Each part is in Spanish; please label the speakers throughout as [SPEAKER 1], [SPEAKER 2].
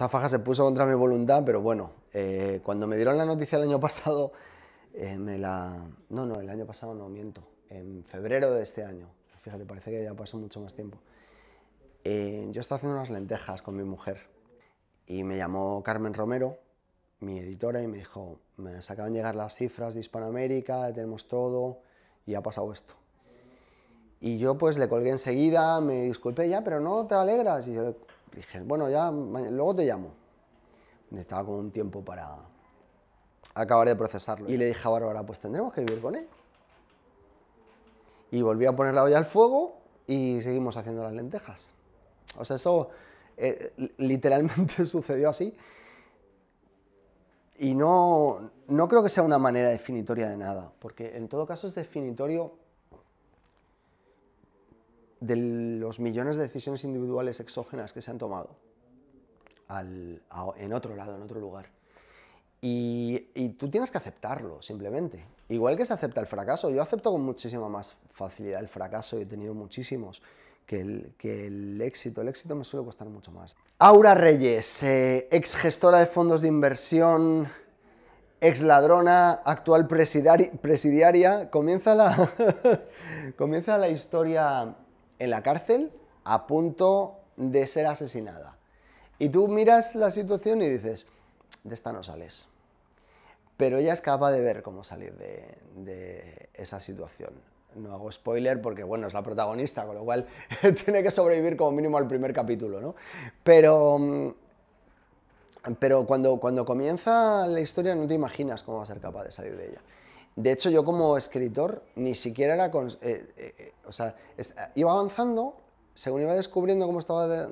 [SPEAKER 1] esa faja se puso contra mi voluntad, pero bueno, eh, cuando me dieron la noticia el año pasado, eh, me la... No, no, el año pasado no, miento, en febrero de este año. Fíjate, parece que ya pasó mucho más tiempo. Eh, yo estaba haciendo unas lentejas con mi mujer y me llamó Carmen Romero, mi editora, y me dijo, me sacaban llegar las cifras de Hispanoamérica, tenemos todo y ha pasado esto. Y yo pues le colgué enseguida, me disculpé ya, pero no te alegras dije, bueno, ya, luego te llamo. Necesitaba como un tiempo para acabar de procesarlo. Y le dije a Bárbara, pues tendremos que vivir con él. Y volví a poner la olla al fuego y seguimos haciendo las lentejas. O sea, eso eh, literalmente sucedió así. Y no, no creo que sea una manera definitoria de nada, porque en todo caso es definitorio de los millones de decisiones individuales exógenas que se han tomado en otro lado, en otro lugar. Y, tú tienes que aceptarlo, simplemente. Igual que se acepta el fracaso. Yo acepto con muchísima más facilidad el fracaso y he tenido muchísimos que el, éxito. El éxito me suele costar mucho más. Aura Reyes, eh, ex gestora de fondos de inversión, ex ladrona, actual presidiaria, comienza la, comienza la historia en la cárcel a punto de ser asesinada. Y tú miras la situación y dices, de esta no sales. Pero ella es capaz de ver cómo salir de, esa situación. No hago spoiler porque, bueno, es la protagonista, con lo cual tiene que sobrevivir como mínimo al primer capítulo, ¿no? Pero, mm, pero cuando, cuando comienza la historia no te imaginas cómo va a ser capaz de salir de ella. De hecho, yo como escritor ni siquiera era... Eh, eh, o sea, iba avanzando, según iba descubriendo cómo estaba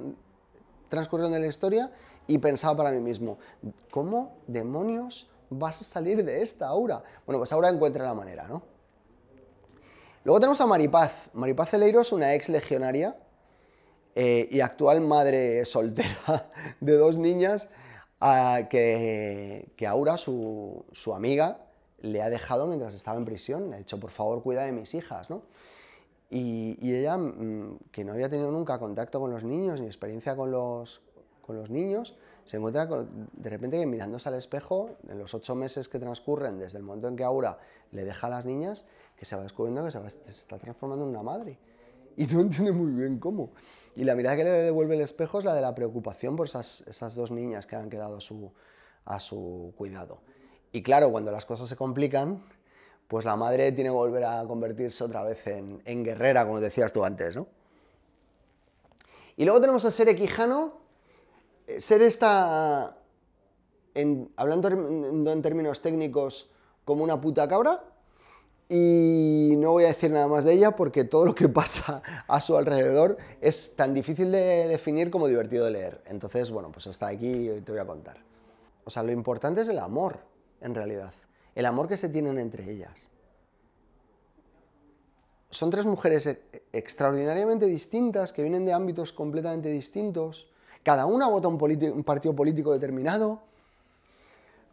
[SPEAKER 1] transcurriendo la historia, y pensaba para mí mismo, ¿cómo demonios vas a salir de esta aura? Bueno, pues ahora encuentra la manera, ¿no? Luego tenemos a Maripaz. Maripaz Celeiro es una ex legionaria eh, y actual madre soltera de dos niñas a ah, que, que, Aura, su, su amiga, le ha dejado mientras estaba en prisión, le ha dicho, por favor, cuida de mis hijas, ¿no? Y, ella, mm, que no había tenido nunca contacto con los niños ni experiencia con los, niños, se encuentra de repente que mirándose al espejo, en los ocho meses que transcurren desde el momento en que Aura le deja a las niñas, que se va descubriendo que se, está transformando en una madre. Y no entiende muy bien cómo. Y la mirada que le devuelve el espejo es la de la preocupación por esas, dos niñas que han quedado a su cuidado. Y claro, cuando las cosas se complican, pues la madre tiene que volver a convertirse otra vez en, guerrera, como decías tú antes, ¿no? Y luego tenemos a ser Quijano. Eh, ser está, hablando en términos técnicos, como una puta cabra. Y no voy a decir nada más de ella porque todo lo que pasa a su alrededor es tan difícil de definir como divertido de leer. Entonces, bueno, pues hasta aquí te voy a contar. O sea, lo importante es el amor en realidad, el amor que se tienen entre ellas. Son tres mujeres e, extraordinariamente distintas, que vienen de ámbitos completamente distintos, cada una vota un, partido político determinado,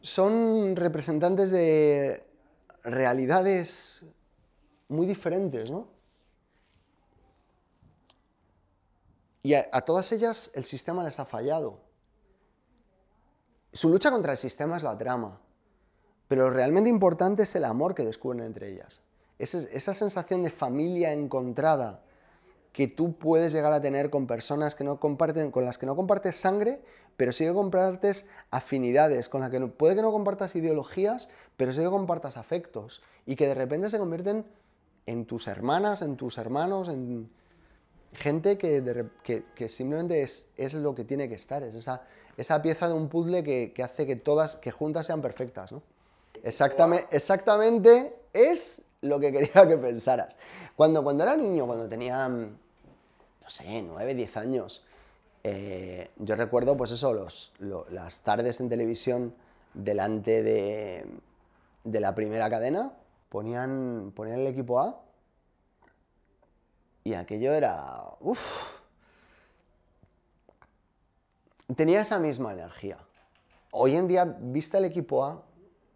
[SPEAKER 1] son representantes de realidades muy diferentes, Y a, todas ellas el sistema les ha fallado. Su lucha contra el sistema es la trama. Pero lo realmente importante es el amor que descubren entre ellas. Esa, sensación de familia encontrada que tú puedes llegar a tener con personas que no comparten, con las que no compartes sangre, pero sí que compartes afinidades, con las que puede que no compartas ideologías, pero sí que compartas afectos, y que de repente se convierten en tus hermanas, en tus hermanos, en gente que, simplemente es, lo que tiene que estar, es esa, pieza de un puzzle que, que hace que todas, que juntas sean perfectas, ¿no? Exactamente, es lo que quería que pensaras. Cuando, cuando era niño, cuando tenía, mm, no sé, 9, 10 años, eh, yo recuerdo, pues eso, las tardes en televisión delante de, la primera cadena, ponían, ponían el equipo A y aquello era... Uf, tenía esa misma energía. Hoy en día, vista el equipo A,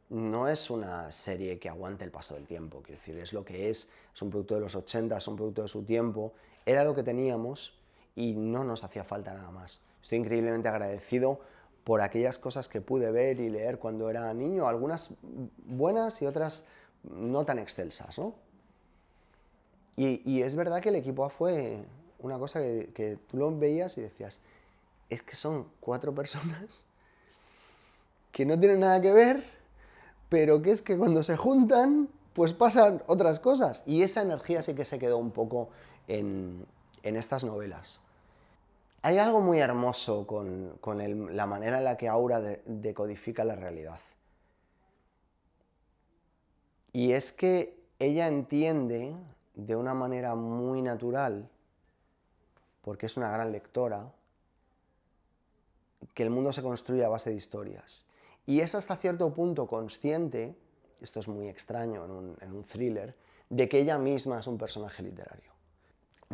[SPEAKER 1] no es una serie que aguante el paso del tiempo, quiero decir, es lo que es, es un producto de los 80, es un producto de su tiempo, era lo que teníamos y no nos hacía falta nada más. Estoy increíblemente agradecido por aquellas cosas que pude ver y leer cuando era niño, algunas buenas y otras no tan excelsas, Y, es verdad que el equipo A fue una cosa que tú lo veías y decías, es que son cuatro personas que no tienen nada que ver, pero que es que cuando se juntan, pues pasan otras cosas. Y esa energía sí que se quedó un poco en, estas novelas. Hay algo muy hermoso con, la manera en la que Aura decodifica la realidad. Y es que ella entiende de una manera muy natural, porque es una gran lectora, que el mundo se construye a base de historias. Y es hasta cierto punto consciente, esto es muy extraño en un, thriller, de que ella misma es un personaje literario.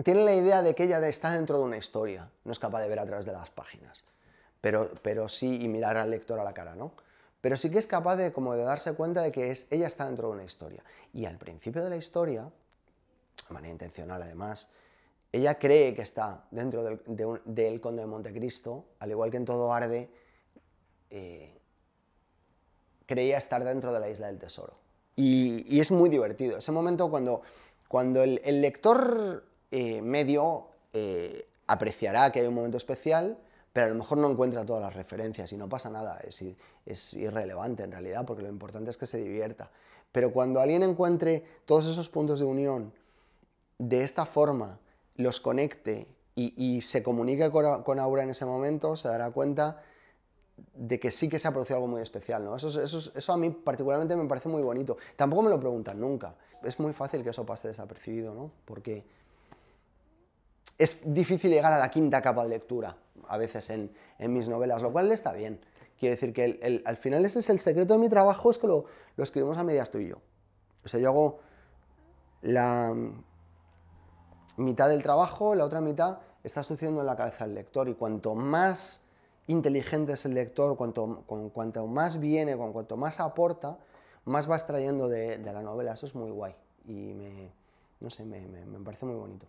[SPEAKER 1] Tiene la idea de que ella está dentro de una historia, no es capaz de ver atrás de las páginas, pero, pero sí y mirar al lector a la cara, ¿no? Pero sí que es capaz de, como de darse cuenta de que es, ella está dentro de una historia. Y al principio de la historia, de manera intencional además, ella cree que está dentro del, Conde de Montecristo, al igual que en todo Arde, eh, creía estar dentro de la isla del tesoro. Y, es muy divertido. Ese momento cuando, cuando el, lector eh, medio eh, apreciará que hay un momento especial, pero a lo mejor no encuentra todas las referencias y no pasa nada, es, irrelevante en realidad, porque lo importante es que se divierta. Pero cuando alguien encuentre todos esos puntos de unión de esta forma, los conecte y, se comunique con, con Aura en ese momento, se dará cuenta de que sí que se ha producido algo muy especial, ¿no? Eso, a mí particularmente me parece muy bonito. Tampoco me lo preguntan nunca. Es muy fácil que eso pase desapercibido, ¿no? Porque es difícil llegar a la quinta capa de lectura, a veces en, mis novelas, lo cual está bien. Quiere decir que al final ese es el secreto de mi trabajo, es que lo, lo escribimos a medias tú y yo. O sea, yo hago la mitad del trabajo, la otra mitad está sucediendo en la cabeza del lector y cuanto más inteligente es el lector, cuanto, con, cuanto más viene, con cuanto más aporta, más vas trayendo de, la novela. Eso es muy guay y no sé, me, me parece muy bonito.